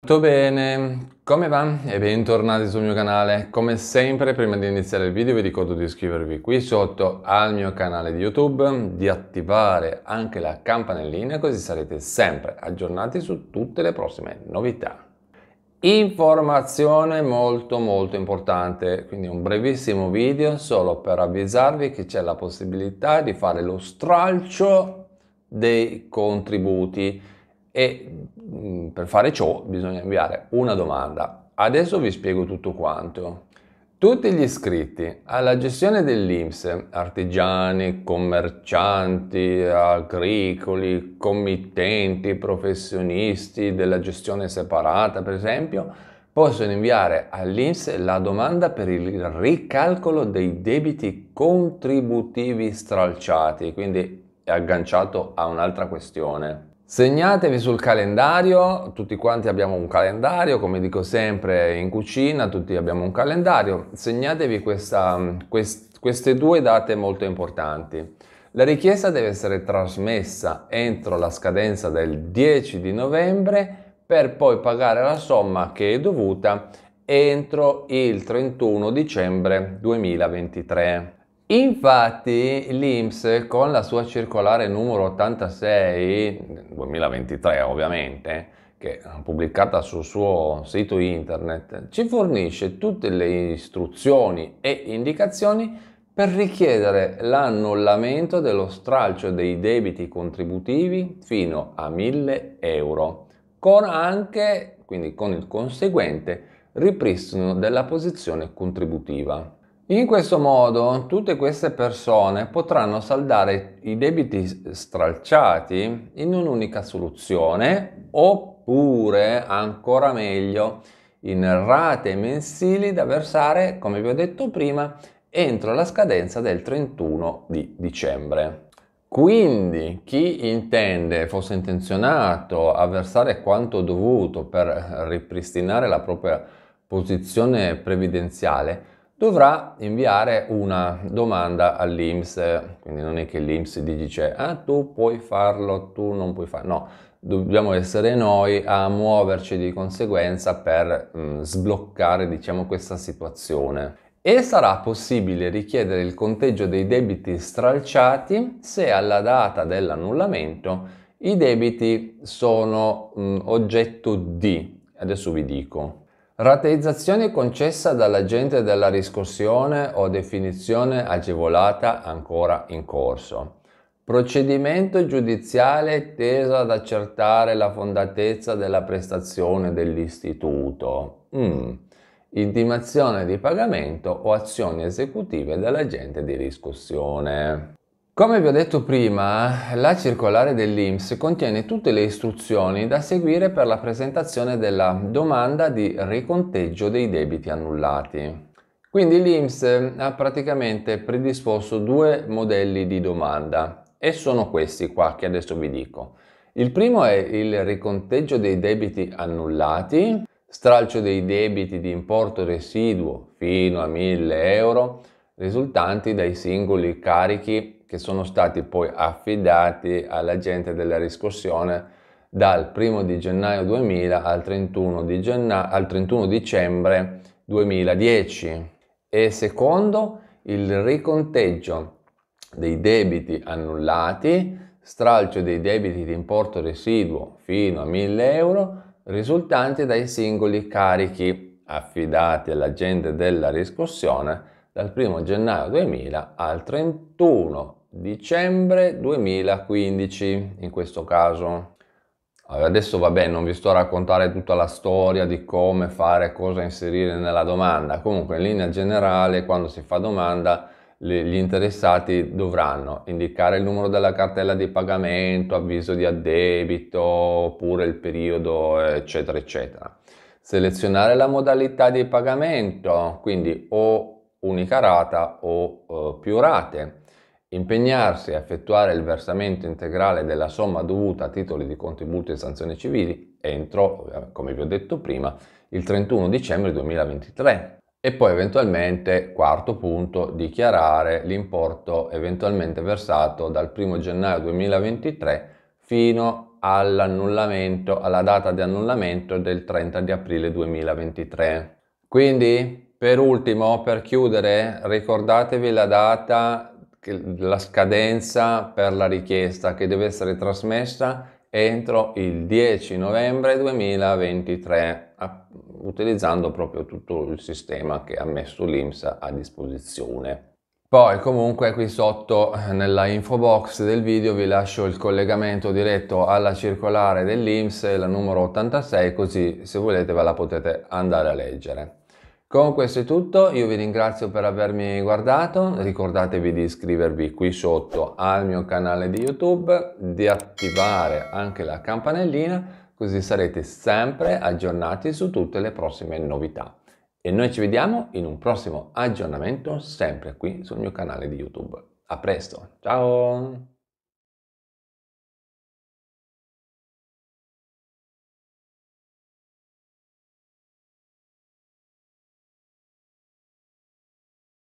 Tutto bene, come va? E bentornati sul mio canale. Come sempre, prima di iniziare il video vi ricordo di iscrivervi qui sotto al mio canale di YouTube, di attivare anche la campanellina così sarete sempre aggiornati su tutte le prossime novità. Informazione molto molto importante, quindi un brevissimo video solo per avvisarvi che c'è la possibilità di fare lo stralcio dei contributi e mm, per fare ciò bisogna inviare una domanda. Adesso vi spiego tutto quanto. Tutti gli iscritti alla gestione dell'IMSS, artigiani, commercianti, agricoli, committenti, professionisti della gestione separata, per esempio, possono inviare all'IMSS la domanda per il ricalcolo dei debiti contributivi stralciati, quindi è agganciato a un'altra questione. Segnatevi sul calendario, tutti quanti abbiamo un calendario, come dico sempre in cucina, tutti abbiamo un calendario, segnatevi questa, quest, queste due date molto importanti. La richiesta deve essere trasmessa entro la scadenza del 10 di novembre per poi pagare la somma che è dovuta entro il 31 dicembre 2023. Infatti l'Inps con la sua circolare numero 86, 2023 ovviamente, che è pubblicata sul suo sito internet, ci fornisce tutte le istruzioni e indicazioni per richiedere l'annullamento dello stralcio dei debiti contributivi fino a 1000 euro, con anche, quindi con il conseguente, ripristino della posizione contributiva. In questo modo tutte queste persone potranno saldare i debiti stralciati in un'unica soluzione oppure ancora meglio in rate mensili da versare come vi ho detto prima entro la scadenza del 31 di dicembre. Quindi chi intende fosse intenzionato a versare quanto dovuto per ripristinare la propria posizione previdenziale dovrà inviare una domanda all'Inps, quindi non è che l'Inps dice ah tu puoi farlo, tu non puoi farlo, no, dobbiamo essere noi a muoverci di conseguenza per mh, mm, sbloccare diciamo questa situazione e sarà possibile richiedere il conteggio dei debiti stralciati se alla data dell'annullamento i debiti sono mh, mm, oggetto di, adesso vi dico, Rateizzazione concessa dall'agente della riscossione o definizione agevolata ancora in corso. Procedimento giudiziale teso ad accertare la fondatezza della prestazione dell'istituto. Mm. Intimazione di pagamento o azioni esecutive dell'agente di riscossione. Come vi ho detto prima, la circolare dell'IMS contiene tutte le istruzioni da seguire per la presentazione della domanda di riconteggio dei debiti annullati. Quindi l'IMS ha praticamente predisposto due modelli di domanda e sono questi qua che adesso vi dico. Il primo è il riconteggio dei debiti annullati, stralcio dei debiti di importo residuo fino a 1000 euro risultanti dai singoli carichi che sono stati poi affidati all'agente della riscossione dal 1 di gennaio 2000 al 31, di genna- al 31 dicembre 2010 e secondo il riconteggio dei debiti annullati, stralcio dei debiti di importo residuo fino a 1000 euro risultanti dai singoli carichi affidati all'agente della riscossione dal 1 gennaio 2000 al 31 dicembre 2015 in questo caso. Allora, adesso vabbè, non vi sto a raccontare tutta la storia di come fare, cosa inserire nella domanda. Comunque, in linea generale, quando si fa domanda, gli interessati dovranno indicare il numero della cartella di pagamento, avviso di addebito, oppure il periodo, eccetera, eccetera. Selezionare la modalità di pagamento, quindi o unica rata o eh, più rate impegnarsi a effettuare il versamento integrale della somma dovuta a titoli di contributi e sanzioni civili entro, come vi ho detto prima, il 31 dicembre 2023 e poi eventualmente, quarto punto, dichiarare l'importo eventualmente versato dal 1 gennaio 2023 fino all'annullamento, alla data di annullamento del 30 di aprile 2023. Quindi, per ultimo, per chiudere, ricordatevi la data la scadenza per la richiesta che deve essere trasmessa entro il 10 novembre 2023 utilizzando proprio tutto il sistema che ha messo l'IMSS a disposizione. Poi comunque qui sotto nella info box del video vi lascio il collegamento diretto alla circolare dell'IMSS, la numero 86, così se volete ve la potete andare a leggere. Con questo è tutto, io vi ringrazio per avermi guardato, ricordatevi di iscrivervi qui sotto al mio canale di YouTube, di attivare anche la campanellina, così sarete sempre aggiornati su tutte le prossime novità. E noi ci vediamo in un prossimo aggiornamento sempre qui sul mio canale di YouTube. A presto, ciao!